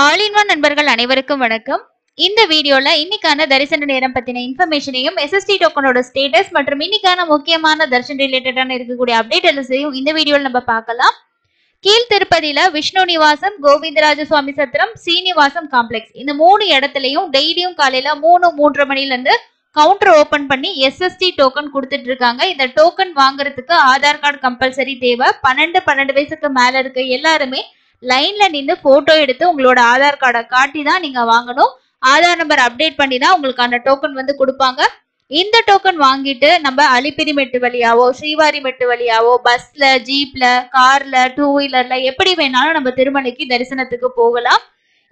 all நண்பர்கள் அனைவருக்கும் வணக்கம் இந்த வீடியோல இன்னைக்கான தரிசன நேரம் பத்தின இன்ஃபர்மேஷனையும் எஸ்எஸ்டி டோக்கனோட ஸ்டேட்டஸ் மற்றும் இன்னைக்கான முக்கியமான தர்ஷன் ரிலேட்டடான இருக்கக்கூடிய அப்டேட் எல்லாத்தையும் இந்த வீடியோல நம்ம பார்க்கலாம் கீழ் திருப்பதியில விஷ்ணு நிவாசம் கோவிந்தராஜ சுவாமி சத்திரம் சீனிவாசம் காம்ப்ளெக்ஸ் இந்த மூணு இடத்துலயும் டெய்லியும் காலையில மூணு மூன்றரை மணில இருந்து கவுண்டர் ஓபன் பண்ணி எஸ்எஸ்டி டோக்கன் கொடுத்துட்டு இருக்காங்க இந்த டோக்கன் வாங்குறதுக்கு ஆதார் கார்டு கம்பல்சரி தேவை பன்னெண்டு பன்னெண்டு வயசுக்கு மேல இருக்க எல்லாருமே லைன்ல நின்று போட்டோ எடுத்து உங்களோட ஆதார் கார்டை காட்டி தான் நீங்க வாங்கணும் ஆதார் நம்பர் அப்டேட் பண்ணி தான் உங்களுக்கு அந்த டோக்கன் வந்து கொடுப்பாங்க இந்த டோக்கன் வாங்கிட்டு நம்ம அலிப்பிரி மெட்டு வழியாவோ ஸ்ரீவாரி மெட்டு வழியாவோ பஸ்ல ஜீப்ல கார்ல டூ வீலர்ல எப்படி வேணாலும் நம்ம திருமலைக்கு தரிசனத்துக்கு போகலாம்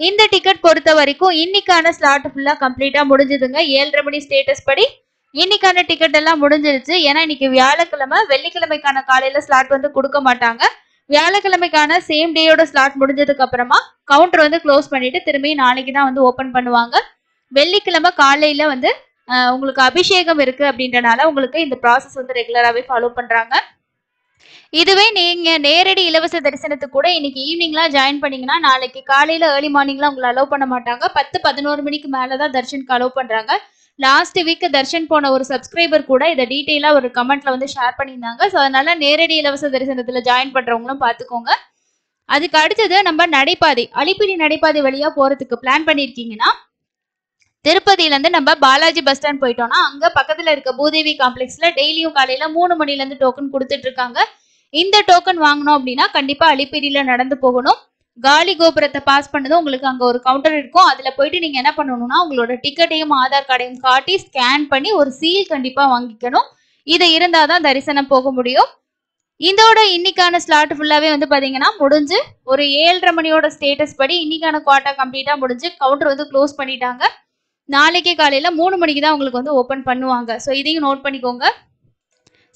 இந்த டிக்கெட் பொறுத்த வரைக்கும் இன்னைக்கான ஸ்லாட் ஃபுல்லா கம்ப்ளீட்டா முடிஞ்சதுங்க ஏழரை மணி ஸ்டேட்டஸ் படி இன்னைக்கான டிக்கெட் எல்லாம் முடிஞ்சிருச்சு ஏன்னா இன்னைக்கு வியாழக்கிழமை வெள்ளிக்கிழமைக்கான காலையில ஸ்லாட் வந்து கொடுக்க மாட்டாங்க வியாழக்கிழமைக்கான சேம் டேயோட ஸ்லாட் முடிஞ்சதுக்கு அப்புறமா கவுண்டர் வந்து க்ளோஸ் பண்ணிட்டு திரும்பி நாளைக்கு தான் வந்து ஓப்பன் பண்ணுவாங்க வெள்ளிக்கிழமை காலையில வந்து உங்களுக்கு அபிஷேகம் இருக்கு அப்படின்றனால உங்களுக்கு இந்த ப்ராசஸ் வந்து ரெகுலராகவே ஃபாலோ பண்றாங்க இதுவே நீங்க நேரடி இலவச தரிசனத்துக்கு கூட இன்னைக்கு ஈவினிங்லாம் ஜாயின் பண்ணீங்கன்னா நாளைக்கு காலையில ஏர்லி மார்னிங்லாம் உங்களை அலோவ் பண்ண மாட்டாங்க பத்து பதினோரு மணிக்கு மேலதான் தர்ஷனுக்கு அலோவ் பண்றாங்க லாஸ்ட் வீக் தர்ஷன் போன ஒரு சப்ஸ்கிரைபர் கூட இதை டீட்டெயிலாக ஒரு கமெண்ட்ல வந்து ஷேர் பண்ணியிருந்தாங்க ஸோ அதனால நேரடி இலவச தரிசனத்தில் ஜாயின் பண்றவங்களும் பார்த்துக்கோங்க அதுக்கு அடுத்தது நம்ம நடைபாதை அலிப்பிடி நடைபாதை வழியா போறதுக்கு பிளான் பண்ணியிருக்கீங்கன்னா திருப்பதியிலேருந்து நம்ம பாலாஜி பஸ் ஸ்டாண்ட் போயிட்டோம்னா அங்கே பக்கத்தில் இருக்க பூதேவி காம்ப்ளெக்ஸில் டெய்லியும் காலையில் மூணு மணிலேருந்து டோக்கன் கொடுத்துட்டு இருக்காங்க இந்த டோக்கன் வாங்கணும் அப்படின்னா கண்டிப்பாக அலிப்பிரியில் நடந்து போகணும் காலி கோபுரத்தை பாஸ் பண்ணதும் உங்களுக்கு அங்கே ஒரு கவுண்டர் இருக்கும் அதில் போயிட்டு நீங்கள் என்ன பண்ணணும்னா உங்களோட டிக்கெட்டையும் ஆதார் கார்டையும் காட்டி ஸ்கேன் பண்ணி ஒரு சீல் கண்டிப்பாக வாங்கிக்கணும் இது இருந்தால் தான் தரிசனம் போக முடியும் இதோட இன்னைக்கான ஸ்லாட் ஃபுல்லாகவே வந்து பார்த்தீங்கன்னா முடிஞ்சு ஒரு ஏழரை மணியோட ஸ்டேட்டஸ் படி இன்னைக்கான குவாட்டா கம்ப்ளீட்டாக முடிஞ்சு கவுண்டர் வந்து க்ளோஸ் பண்ணிட்டாங்க நாளைக்கே காலையில் மூணு மணிக்கு தான் உங்களுக்கு வந்து ஓப்பன் பண்ணுவாங்க ஸோ இதையும் நோட் பண்ணிக்கோங்க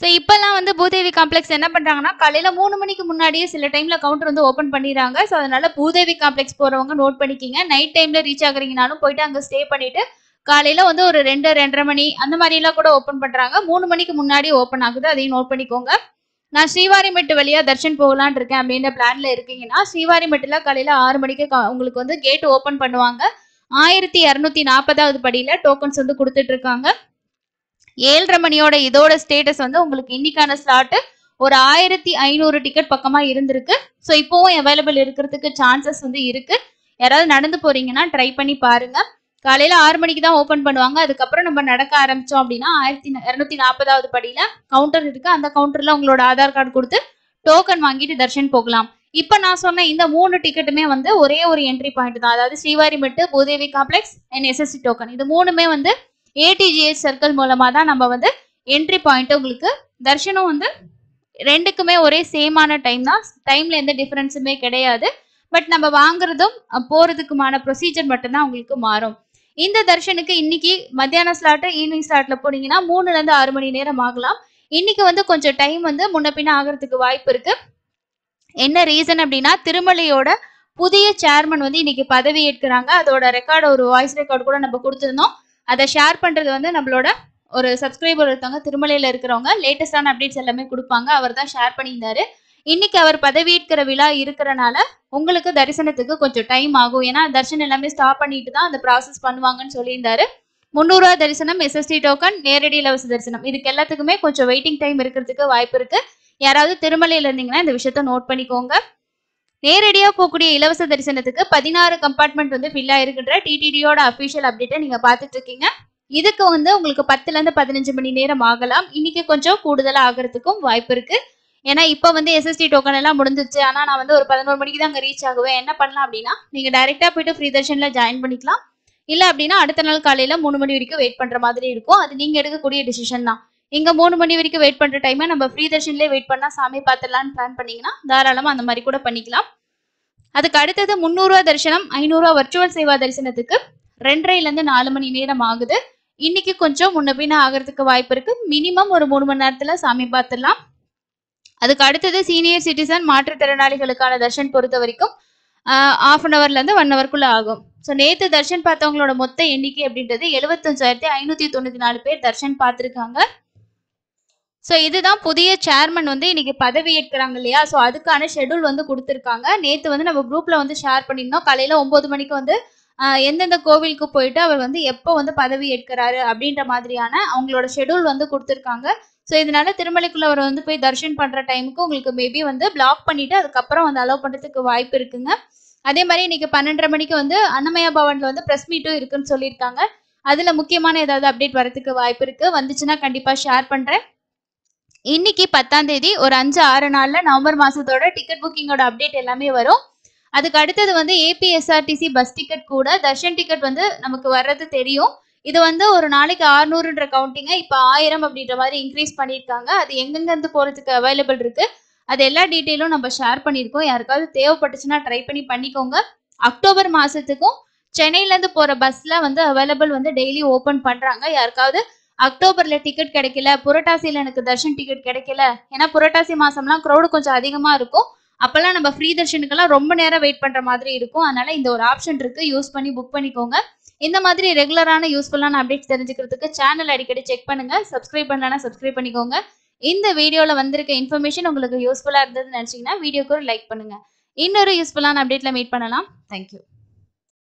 ஸோ இப்போல்லாம் வந்து பூதேவி காம்ப்ளெக்ஸ் என்ன பண்ணுறாங்கன்னா காலையில் மூணு மணிக்கு முன்னாடியே சில டைமில் கவுண்டர் வந்து ஓப்பன் பண்ணிடுறாங்க ஸோ அதனால பூதேவி காம்ப்ளெக்ஸ் போகிறவங்க நோட் பண்ணிக்கிங்க நைட் டைமில் ரீச் ஆகுறீங்கனாலும் போயிட்டு அங்கே ஸ்டே பண்ணிவிட்டு காலையில் வந்து ஒரு ரெண்டு ரெண்டரை மணி அந்த மாதிரிலாம் கூட ஓப்பன் பண்ணுறாங்க மூணு மணிக்கு முன்னாடி ஓப்பன் ஆகுது அதையும் நோட் பண்ணிக்கோங்க நான் ஸ்ரீவாரிமெட்டு வழியாக தர்ஷன் போகலான் இருக்கேன் அப்படின்ற பிளானில் இருக்கீங்கன்னா ஸ்ரீவாரிமெட்டில் காலையில் ஆறு மணிக்கு உங்களுக்கு வந்து கேட் ஓப்பன் பண்ணுவாங்க ஆயிரத்தி இரநூத்தி நாற்பதாவது படியில் டோக்கன்ஸ் வந்து கொடுத்துட்ருக்காங்க ஏழரை மணியோட இதோட ஸ்டேட்டஸ் வந்து உங்களுக்கு இன்னைக்கான ஸ்லாட்டு ஒரு ஆயிரத்தி ஐநூறு டிக்கெட் பக்கமா இருந்திருக்கு ஸோ இப்போவும் அவைலபிள் இருக்கிறதுக்கு சான்சஸ் வந்து இருக்கு யாராவது நடந்து போறீங்கன்னா ட்ரை பண்ணி பாருங்க காலையில ஆறு மணிக்கு தான் ஓப்பன் பண்ணுவாங்க அதுக்கப்புறம் நம்ம நடக்க ஆரம்பிச்சோம் அப்படின்னா ஆயிரத்தி இரநூத்தி நாற்பதாவது படியில கவுண்டர் இருக்கு அந்த கவுண்டர்ல உங்களோட ஆதார் கார்டு கொடுத்து டோக்கன் வாங்கிட்டு தர்ஷன் போகலாம் இப்ப நான் சொன்ன இந்த மூணு டிக்கெட்டுமே வந்து ஒரே ஒரு என்ட்ரி பாயிண்ட் தான் அதாவது Srivari Mettu Bhudevi complex and SSC token இது மூணுமே வந்து ஏடிஜிஎஸ் சர்க்கிள் மூலமாக தான் நம்ம வந்து என்ட்ரி பாயிண்ட் உங்களுக்கு தர்ஷனம் வந்து ரெண்டுக்குமே ஒரே சேமான டைம் தான் டைம்ல எந்த டிஃபரன்ஸுமே கிடையாது பட் நம்ம வாங்குறதும் போறதுக்குமான ப்ரொசீஜர் மட்டும்தான் உங்களுக்கு மாறும் இந்த தர்ஷனுக்கு இன்னைக்கு மத்தியான ஸ்லாட்டு ஈவினிங் ஸ்லாட்ல போனீங்கன்னா மூணுல இருந்து ஆறு மணி நேரம் ஆகலாம் இன்னைக்கு வந்து கொஞ்சம் டைம் வந்து முன்ன பின்ன ஆகிறதுக்கு வாய்ப்பு இருக்கு என்ன ரீசன் அப்படின்னா திருமலையோட புதிய சேர்மன் வந்து இன்னைக்கு பதவி ஏற்கிறாங்க அதோட ரெக்கார்டு ஒரு வாய்ஸ் ரெக்கார்டு கூட நம்ம கொடுத்துருந்தோம் அதை ஷேர் பண்ணுறது வந்து நம்மளோட ஒரு சப்ஸ்கிரைபர் ஒருத்தவங்க திருமலையில் இருக்கிறவங்க லேட்டஸ்டான அப்டேட்ஸ் எல்லாமே கொடுப்பாங்க அவர் தான் ஷேர் பண்ணியிருந்தாரு இன்னைக்கு அவர் பதவியேற்கிற விழா இருக்கிறனால உங்களுக்கு தரிசனத்துக்கு கொஞ்சம் டைம் ஆகும் ஏன்னா தர்ஷன் எல்லாமே ஸ்டாப் பண்ணிட்டு தான் அந்த ப்ராசஸ் பண்ணுவாங்கன்னு சொல்லியிருந்தாரு முந்நூறுவா தரிசனம் எஸ்எஸ்டி டோக்கன் நேரடி இலவச தரிசனம் இதுக்கு எல்லாத்துக்குமே கொஞ்சம் வெயிட்டிங் டைம் இருக்கிறதுக்கு வாய்ப்பு இருக்கு யாராவது திருமலையில் இருந்தீங்கன்னா இந்த விஷயத்த நோட் பண்ணிக்கோங்க நேரடியா போகக்கூடிய இலவச தரிசனத்துக்கு பதினாறு கம்பார்ட்மெண்ட் வந்து ஃபில் ஆயிருக்கின்ற டிடிடியோட அபிஷியல் அப்டேட்டை நீங்க பாத்துட்டு இருக்கீங்க இதுக்கு வந்து உங்களுக்கு பத்துல இருந்து பதினஞ்சு மணி நேரம் ஆகலாம் இன்னைக்கு கொஞ்சம் கூடுதலா ஆகிறதுக்கும் வாய்ப்பு இருக்கு ஏன்னா இப்போ வந்து எஸ்எஸ்டி டோக்கன் எல்லாம் முடிஞ்சிச்சு ஆனா நான் வந்து ஒரு பதினோரு மணிக்கு தான் அங்கே ரீச் ஆகுவேன் என்ன பண்ணலாம் அப்படின்னா நீங்க டைரக்டா போயிட்டு ஃப்ரீ தர்ஷன்ல ஜாயின் பண்ணிக்கலாம் இல்ல அப்படின்னா அடுத்த நாள் காலையில மூணு மணி வரைக்கும் வெயிட் பண்ற மாதிரி இருக்கும் அது நீங்க எடுக்கக்கூடிய டிசிஷன் தான் இங்க மூணு மணி வரைக்கும் வெயிட் பண்ற டைம் நம்ம ஃப்ரீ தர்ஷன்லேயே வெயிட் பண்ணா சாமி பார்த்துடலான்னு பிளான் பண்ணீங்கன்னா தாராளமா அந்த மாதிரி கூட பண்ணிக்கலாம் அதுக்கு அடுத்தது முந்நூறுரூவா தரிசனம் ஐநூறுரூவா வர்ச்சுவல் சேவா தரிசனத்துக்கு ரெண்டரைலேருந்து நாலு மணி நேரம் ஆகுது இன்னைக்கு கொஞ்சம் முன்ன பின்ன ஆகிறதுக்கு வாய்ப்பு இருக்கு மினிமம் ஒரு மூணு மணி நேரத்தில் சாமி பார்த்துடலாம் அதுக்கு அடுத்தது சீனியர் சிட்டிசன் மாற்றுத்திறனாளிகளுக்கான தர்ஷன் பொறுத்த வரைக்கும் ஆஃப் அன் அவர்லேருந்து ஒன் ஹவர்க்குள்ளே ஆகும் ஸோ நேற்று தர்ஷன் பார்த்தவங்களோட மொத்த எண்ணிக்கை அப்படின்றது எழுபத்தஞ்சாயிரத்தி ஐநூற்றி தொண்ணூற்றி நாலு பேர் தர்ஷன் பார்த்துருக்காங்க ஸோ இதுதான் புதிய சேர்மன் வந்து இன்னைக்கு பதவி ஏற்கிறாங்க இல்லையா ஸோ அதுக்கான ஷெடியூல் வந்து கொடுத்துருக்காங்க நேற்று வந்து நம்ம குரூப்ல வந்து ஷேர் பண்ணியிருந்தோம் காலையில ஒன்பது மணிக்கு வந்து எந்தெந்த கோவிலுக்கு போயிட்டு அவர் வந்து எப்போ வந்து பதவி ஏற்கிறாரு அப்படின்ற மாதிரியான அவங்களோட ஷெடியூல் வந்து கொடுத்துருக்காங்க ஸோ இதனால திருமலைக்குள்ள அவர் வந்து போய் தர்ஷன் பண்ற டைமுக்கு உங்களுக்கு மேபி வந்து பிளாக் பண்ணிட்டு அதுக்கப்புறம் வந்து அலோவ் பண்றதுக்கு வாய்ப்பு இருக்குங்க அதே மாதிரி இன்னைக்கு பன்னெண்டரை மணிக்கு வந்து அன்னமயா பவன்ல வந்து ப்ரெஸ் மீட்டும் இருக்குன்னு சொல்லியிருக்காங்க அதுல முக்கியமான ஏதாவது அப்டேட் வரதுக்கு வாய்ப்பு இருக்கு வந்துச்சுன்னா கண்டிப்பா ஷேர் பண்றேன் இன்னைக்கு பத்தாம் தேதி ஒரு அஞ்சு ஆறு நாள்ல நவம்பர் மாசத்தோட டிக்கெட் புக்கிங்கோட அப்டேட் எல்லாமே வரும் அதுக்கு அடுத்தது வந்து ஏபிஎஸ்ஆர்டிசி பஸ் டிக்கெட் கூட தர்ஷன் டிக்கெட் வந்து நமக்கு வர்றது தெரியும் இது வந்து ஒரு நாளைக்கு ஆறுநூறுன்ற கவுண்டிங்க இப்போ ஆயிரம் அப்படின்ற மாதிரி இன்க்ரீஸ் பண்ணியிருக்காங்க அது எங்கெங்கேருந்து போகிறதுக்கு அவைலபிள் இருக்குது அது எல்லா டீட்டெயிலும் நம்ம ஷேர் பண்ணியிருக்கோம் யாருக்காவது தேவைப்பட்டுச்சுன்னா ட்ரை பண்ணி பண்ணிக்கோங்க அக்டோபர் மாதத்துக்கும் சென்னையிலேருந்து போகிற பஸ்ஸில் வந்து அவைலபிள் வந்து டெய்லி ஓப்பன் பண்ணுறாங்க யாருக்காவது அக்டோபர்ல டிக்கெட் கிடைக்கல புரட்டாசியில எனக்கு தர்ஷன் டிக்கெட் கிடைக்கல ஏன்னா புரட்டாசி மாசம்லாம் க்ரௌடு கொஞ்சம் அதிகமா இருக்கும் அப்பெல்லாம் நம்ம ஃப்ரீ தர்ஷனுக்கெல்லாம் ரொம்ப நேரம் வெயிட் பண்ற மாதிரி இருக்கும் அதனால இந்த ஒரு ஆப்ஷன் இருக்கு யூஸ் பண்ணி புக் பண்ணிக்கோங்க இந்த மாதிரி ரெகுலரான யூஸ்ஃபுல்லான அப்டேட்ஸ் தெரிஞ்சுக்கிறதுக்கு சேனல் அடிக்கடி செக் பண்ணுங்க சப்ஸ்கிரைப் பண்ணலாம் சப்ஸ்கிரைப் பண்ணிக்கோங்க இந்த வீடியோவில் வந்திருக்க இன்ஃபர்மேஷன் உங்களுக்கு யூஸ்ஃபுல்லாக இருந்ததுன்னு நினைச்சீங்கன்னா வீடியோக்கு ஒரு லைக் பண்ணுங்க இன்னொரு யூஸ்ஃபுல்லான அப்டேட்ல மீட் பண்ணலாம் தேங்க்யூ